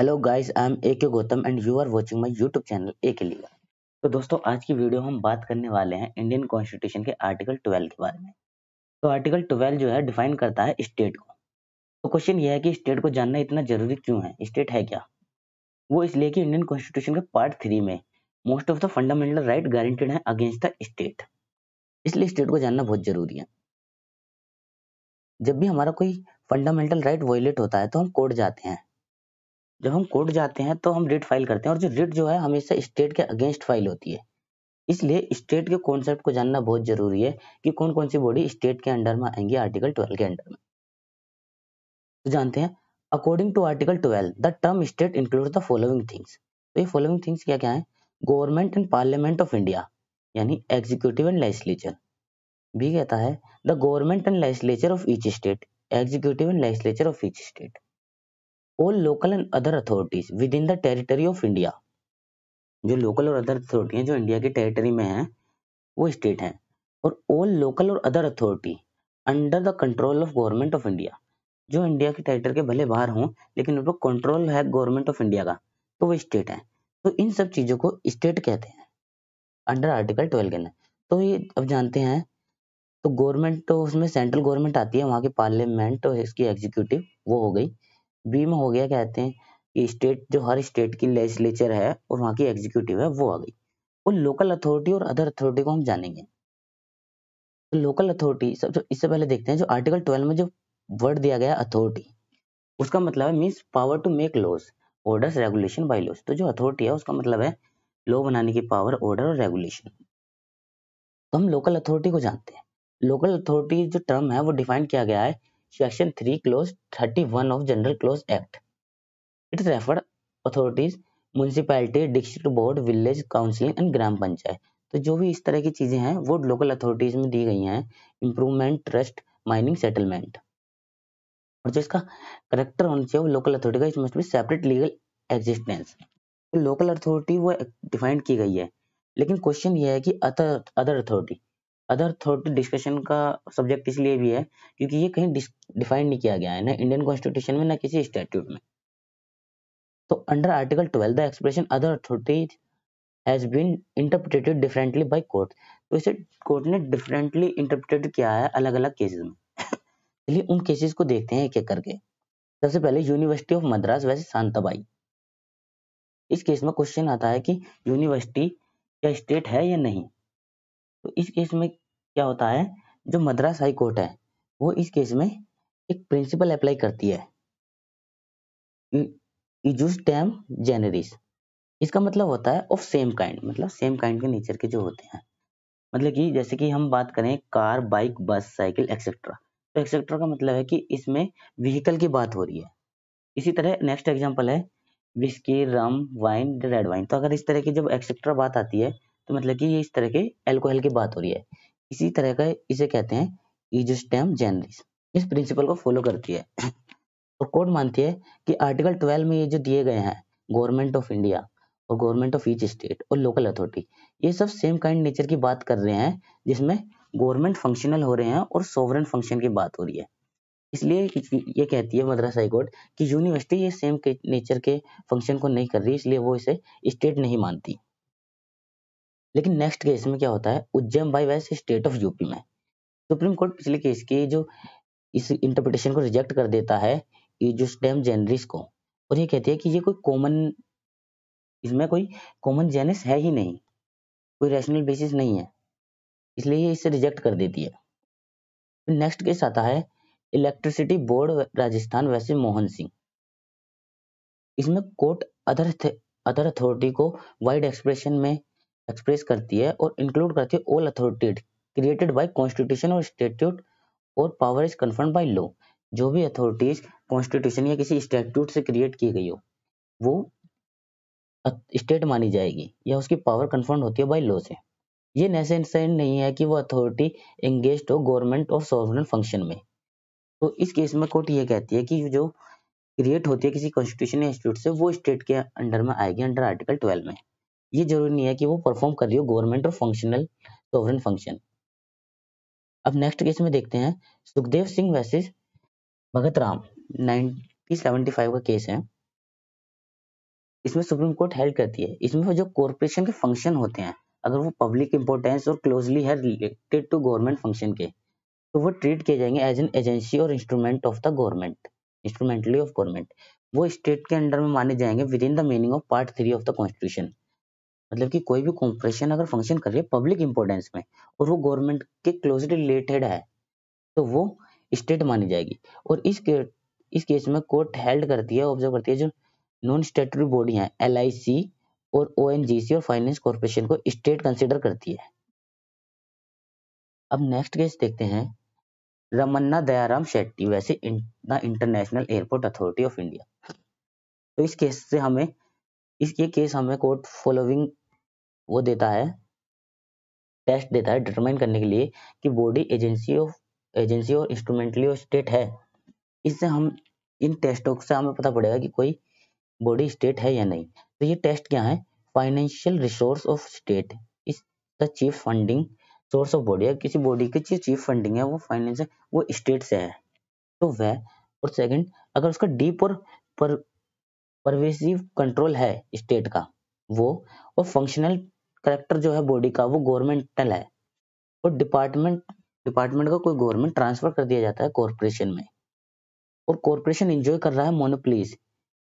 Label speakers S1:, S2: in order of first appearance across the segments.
S1: hello guys I am A K Gautam and you are watching my YouTube channel A K लिए तो दोस्तों आज की वीडियो हम बात करने वाले हैं इंडियन कॉन्स्टिट्यूशन के आर्टिकल 12 के बारे में तो आर्टिकल 12 जो है डिफाइन करता है स्टेट को तो क्वेश्चन ये है कि स्टेट को जानना इतना जरूरी क्यों है स्टेट है क्या वो इसलिए कि इंडियन कॉन्स्टिट्यूशन के पार्ट थ्री में most of the fundamental right guaranteed है अगेंस्ट द स्टेट इसलिए स्टेट को जानना बहुत जरूरी है जब भी हमारा कोई फंडामेंटल राइट वायलेट होता है तो हम कोर्ट जाते हैं जब हम कोर्ट जाते हैं तो हम रिट फाइल करते हैं और जो रिट जो है हमेशा स्टेट के अगेंस्ट फाइल होती है इसलिए स्टेट के कॉन्सेप्ट को जानना बहुत जरूरी है कि कौन कौन सी बॉडी स्टेट के अंडर में आएंगी आर्टिकल ट्वेल्व के अंडर में तो जानते हैं according to article twelve the term state include the following things तो ये फॉलोइंग थिंग्स क्या क्या है government and parliament of India यानी एग्जीक्यूटिव एंड लेजिस्लेचर भी कहता है the government and legislature of each state executive and legislature of each state all local and other authorities within the territory of India जो local और other authority हैं जो India के territory में हैं वो स्टेट हैं और ऑल लोकल और other authority under the control of government of India जो इंडिया के टेरिटरी के भले बाहर हों लेकिन उनको कंट्रोल है गवर्नमेंट ऑफ इंडिया का तो वो स्टेट है तो इन सब चीज़ों को स्टेट कहते हैं अंडर आर्टिकल ट्वेल्व के तो ये अब जानते हैं तो गवर्नमेंट तो उसमें सेंट्रल गवर्नमेंट आती है वहाँ की पार्लियामेंट और इसकी एग्जीक्यूटिव वो हो गई बीम हो गया कहते हैं कि स्टेट जो हर स्टेट की लेजिस्लेचर है और वहाँ की एग्जीक्यूटिव है वो आ गई वो लोकल अथॉरिटी और अदर अथॉरिटी को हम जानेंगे तो लोकल अथॉरिटी सब जो इससे पहले देखते हैं जो आर्टिकल ट्वेल्व में जो वर्ड दिया गया अथॉरिटी उसका मतलब है means power to make laws order regulation bylaws तो जो अथॉरिटी है उसका मतलब है लॉ बनाने की पावर ऑर्डर और रेगुलेशन तो हम लोकल अथॉरिटी को जानते हैं लोकल अथॉरिटी जो टर्म है वो डिफाइन किया गया है section 3 clause 31 of general clause act it referred authorities municipality district board village council and gram panchayat तो जो भी इस तरह की चीज़ें हैं वो लोकल अथॉरिटीज में दी गई हैं इम्प्रूवमेंट ट्रस्ट माइनिंग सेटलमेंट और जो इसका करेक्टर होना चाहिए वो लोकल अथॉरिटी का it must be separate legal existence local authority वो डिफाइंड की गई है लेकिन क्वेश्चन ये है कि other other authority other thought discussion का सब्जेक्ट इसलिए भी है क्योंकि ये कहीं डिफाइन नहीं किया गया है ना इंडियन कॉन्स्टिट्यूशन में ना किसी स्टैट्यूट में तो under article twelve the expression other authorities has been interpreted differently by court तो इसे कोर्ट ने डिफरेंटली इंटरप्रिटेट किया है अलग अलग केसेज में चलिए उन केसेस को देखते हैं एक एक करके सबसे पहले यूनिवर्सिटी ऑफ मद्रास वैसे शांताबाई इस केस में क्वेश्चन आता है कि यूनिवर्सिटी या स्टेट है या नहीं तो इस केस में क्या होता है जो मद्रास हाई कोर्ट है वो इस केस में एक प्रिंसिपल अप्लाई करती है जेनरिस इसका मतलब होता है ऑफ सेम काइंड मतलब सेम काइंड के नेचर के जो होते हैं मतलब कि जैसे कि हम बात करें car bike bus cycle etcetera तो एक्सेट्रा का मतलब है कि इसमें व्हीकल की बात हो रही है इसी तरह नेक्स्ट एग्जाम्पल है whisky rum wine red wine तो अगर इस तरह की जब एक्सेट्रा बात आती है तो मतलब कि ये इस तरह के एल्कोहल की बात हो रही है इसी तरह का इसे कहते हैं ईजोस्टेम जेनरिस इस प्रिंसिपल को फॉलो करती है और तो कोर्ट मानती है कि आर्टिकल ट्वेल्व में ये जो दिए गए हैं गवर्नमेंट ऑफ इंडिया और गवर्नमेंट ऑफ ईच स्टेट और लोकल अथॉरिटी ये सब सेम काइंड नेचर की बात कर रहे हैं जिसमें गवर्नमेंट फंक्शनल हो रहे हैं और सोवरन फंक्शन की बात हो रही है इसलिए ये कहती है मद्रास हाई कोर्ट कि यूनिवर्सिटी ये सेम नेचर के फंक्शन को नहीं कर रही इसलिए वो इसे स्टेट नहीं मानती लेकिन नेक्स्ट केस में क्या होता है Ujjain Bai versus state of UP में सुप्रीम कोर्ट पिछले केस की जो इस इंटरप्रिटेशन को रिजेक्ट कर देता है ये जो स्टेम जेनरिस को और ये कहती है कि ये कोई कॉमन इसमें कोई कॉमन जेनिस है ही नहीं कोई रैशनल बेसिस नहीं है इसलिए ये इसे रिजेक्ट कर देती है फिर नेक्स्ट केस आता है इलेक्ट्रिसिटी बोर्ड राजस्थान वैसे मोहन सिंह इसमें कोर्ट अदर अदर अथॉरिटी को वाइड एक्सप्रेशन में एक्सप्रेस करती है और इंक्लूड करती है all authorities created by constitution और स्टेट्यूट और power is confirm by law जो भी अथॉरिटीज कॉन्स्टिट्यूशन या किसी स्टेट्यूट से क्रिएट की गई हो वो स्टेट मानी जाएगी या उसकी पावर कन्फर्म होती है बाई लॉ से ये नेसेसरी नहीं है कि वो अथॉरिटी एंगेज हो गवर्नमेंट और सॉवरन फंक्शन में तो इस केस में कोर्ट ये कहती है कि जो क्रिएट होती है किसी कॉन्स्टिट्यूशन या इंस्टीट्यूट से वो स्टेट के अंडर में आएगी अंडर आर्टिकल ट्वेल्व में ये जरूरी नहीं है कि वो परफॉर्म कर रही हो गवर्नमेंट और फंक्शनल सोवरन फंक्शन अब नेक्स्ट केस में देखते हैं सुखदेव सिंह वर्सेस भगत राम नाइनटीन का केस है इसमें सुप्रीम कोर्ट हेल्प करती है इसमें जो कॉरपोरेशन के फंक्शन होते हैं अगर वो पब्लिक इंपोर्टेंस और क्लोजली है रिलेटेड टू गवर्नमेंट फंक्शन के तो वो ट्रीट किए जाएंगे as an agency or instrument of the government instrumentally of government वो स्टेट के अंडर में माने जाएंगे within the meaning of part three of the constitution मतलब कि कोई भी कॉम्प्रेशन अगर फंक्शन कर रही है पब्लिक इंपोर्टेंस में और वो गवर्नमेंट के क्लोजली रिलेटेड है तो वो स्टेट मानी जाएगी और इस के, इस केस में कोर्ट हेल्ड करती है ऑब्जर्व करती है जो नॉन स्टेटरी बॉडी है एल और ओ और फाइनेंस कॉरपोरेशन को स्टेट कंसिडर करती है अब नेक्स्ट केस देखते हैं रमन्ना दयाराम शेट्टी वैसे international airport authority of India तो इस केस से हमें इस ये केस हमें कोर्ट फॉलोविंग वो देता है टेस्ट देता है डिटरमाइन करने के लिए कि बॉडी एजेंसी ऑफ एजेंसी और इंस्ट्रूमेंटली और स्टेट है इससे हम इन टेस्टों से हमें पता पड़ेगा कि कोई बॉडी स्टेट है या नहीं तो ये टेस्ट क्या है financial resource of state is the chief funding source of body है किसी बॉडी की चीफ फंडिंग है वो फाइनेंस वो स्टेट से है तो वह और सेकंड अगर उसका डीप और परवेसिव कंट्रोल है स्टेट का वो और फंक्शनल करेक्टर जो है बॉडी का वो गवर्नमेंटल है और डिपार्टमेंट डिपार्टमेंट का कोई गवर्नमेंट ट्रांसफर कर दिया जाता है कॉरपोरेशन में और कॉरपोरेशन इंजॉय कर रहा है मोनोपोलीज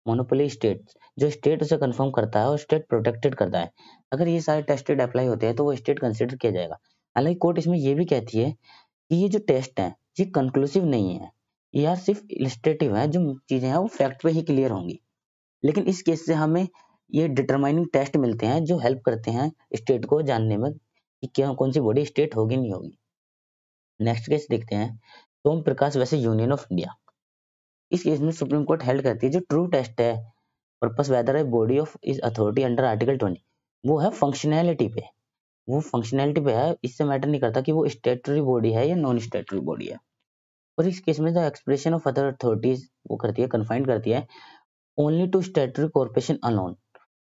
S1: मोनोपोली स्टेट जो स्टेट उसे कंफर्म करता है और स्टेट प्रोटेक्टेड करता है अगर ये सारे टेस्टेड अप्लाई होते हैं तो वो स्टेट कंसिडर किया जाएगा हालांकि कोर्ट इसमें यह भी कहती है कि ये जो टेस्ट है ये कंक्लूसिव नहीं है यार सिर्फ इलिस्ट्रेटिव है जो चीजें हैं वो फैक्ट पे ही क्लियर होंगी लेकिन इस केस से हमें ये डिटरमाइनिंग टेस्ट मिलते हैं जो हेल्प करते हैं स्टेट को जानने में कि क्या कौन सी बॉडी स्टेट होगी नहीं होगी नेक्स्ट केस देखते हैं सोम प्रकाश वैसे यूनियन ऑफ इंडिया इस केस में सुप्रीम कोर्ट हेल्ड करती है जो ट्रू टेस्ट है पर्पस वेदर है body of is authority under article twenty वो है फंक्शनैलिटी पे वो फंक्शनैलिटी पे है इससे मैटर नहीं करता कि वो स्टेटरी बॉडी है या नॉन स्टेटरी बॉडी है और इस केस में जो एक्सप्रेशन ऑफ अदर अथॉरिटीज वो करती है कन्फाइंड करती है only to statutory corporation alone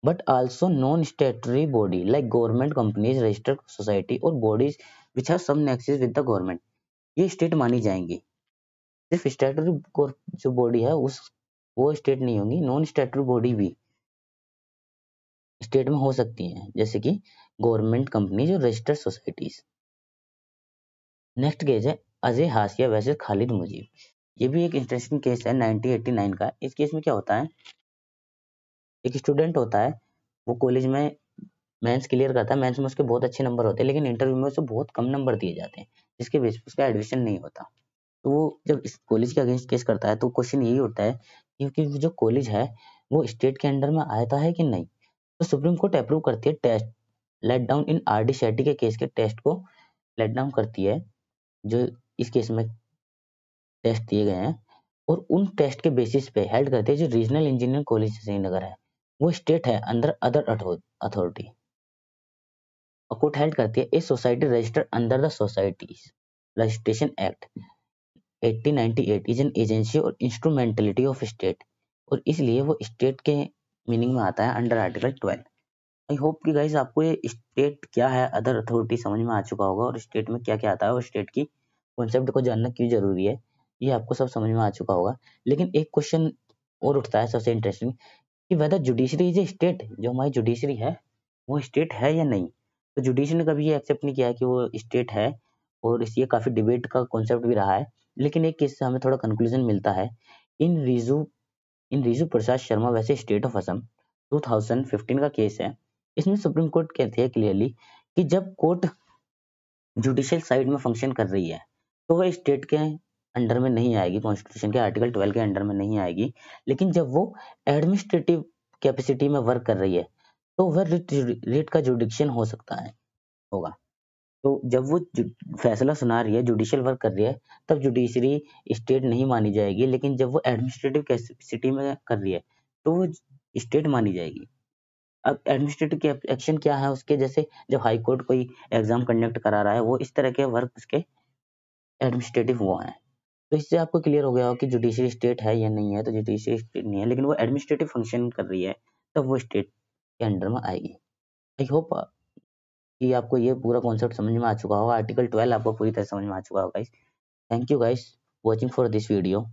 S1: but also non-statutory body like government companies registered society or bodies which have some nexus with the government ye state mani jayenge सिर्फ statutory jo body hai us wo state nahi hongi non statutory body bhi state में हो सकती हैं जैसे कि government companies और registered societies next case है अजय हासिया वैसे खालिद मुजीब ये भी एक इंटरेस्टिंग केस है 1989 का इस केस में क्या होता है एक स्टूडेंट होता है वो कॉलेज में मेंस क्लियर करता है मेंस में उसके बहुत अच्छे नंबर होते हैं लेकिन इंटरव्यू में उसे बहुत कम नंबर दिए जाते हैं जिसके बेस पर उसका एडमिशन नहीं होता तो वो जब इस कॉलेज के अगेंस्ट केस करता है तो क्वेश्चन यही होता है क्योंकि जो कॉलेज है वो स्टेट के अंडर में आता है कि नहीं तो सुप्रीम कोर्ट अप्रूव करती है test laid down in R D के केस के टेस्ट को लेट डाउन करती है जो इस केस में टेस्ट दिए गए हैं और उन टेस्ट के बेसिस पे हेल्ड करते हैं जो रीजनल इंजीनियरिंग कॉलेज श्रीनगर है वो स्टेट है अंदर अदर अथॉरिटी और कोर्ट हेल्ड करती है a society registered under the society registration act 1898 is an agency or instrumentality of state और इसलिए वो स्टेट के मीनिंग में आता है under article twelve I hope कि गाइज आपको ये स्टेट क्या है अदर अथॉरिटी समझ में आ चुका होगा और स्टेट में क्या क्या आता है और स्टेट की कॉन्सेप्ट को जानना क्यों जरूरी है ये आपको सब समझ में आ चुका होगा लेकिन एक क्वेश्चन और उठता है सबसे इंटरेस्टिंग कि whether judiciary is a state जो हमारी जुडिशरी है वो स्टेट है या नहीं तो जुडिशरी ने कभी ये एक्सेप्ट नहीं किया है कि वो स्टेट है और इसलिए काफ़ी डिबेट का कॉन्सेप्ट भी रहा है लेकिन एक केस से हमें थोड़ा कंक्लूजन मिलता है इन रिजू इन रिजू प्रसाद शर्मा वैसे स्टेट ऑफ असम 2015 का केस है इसमें सुप्रीम कोर्ट कहती है क्लियरली कि जब कोर्ट जुडिशियल साइड में फंक्शन कर रही है तो वह स्टेट के अंडर में नहीं आएगी कॉन्स्टिट्यूशन के आर्टिकल ट्वेल्व के अंडर में नहीं आएगी लेकिन जब वो एडमिनिस्ट्रेटिव कैपेसिटी में वर्क कर रही है तो वह रिट, रिट का जुडिक्शन हो सकता है होगा तो जब वो फैसला सुना रही है जुडिशियल वर्क कर रही है तब जुडिशरी स्टेट नहीं मानी जाएगी लेकिन जब वो एडमिनिस्ट्रेटिव कैपेसिटी में कर रही है तो वो स्टेट मानी जाएगी अब एडमिनिस्ट्रेटिव एक्शन क्या है उसके जैसे जब हाई कोर्ट कोई एग्जाम कंडक्ट करा रहा है वो इस तरह के वर्क उसके एडमिनिस्ट्रेटिव हुआ है तो इससे आपको क्लियर हो गया हो कि जुडिशियल स्टेट है या नहीं है तो जुडिशियल स्टेट नहीं है लेकिन वो एडमिनिस्ट्रेटिव फंक्शन कर रही है तब तो वो स्टेट के अंडर में आएगी आई होप uh, कि आपको ये पूरा कॉन्सेप्ट समझ में आ चुका होगा आर्टिकल ट्वेल्व आपको पूरी तरह समझ में आ चुका होगा guys thank you guys watching for this video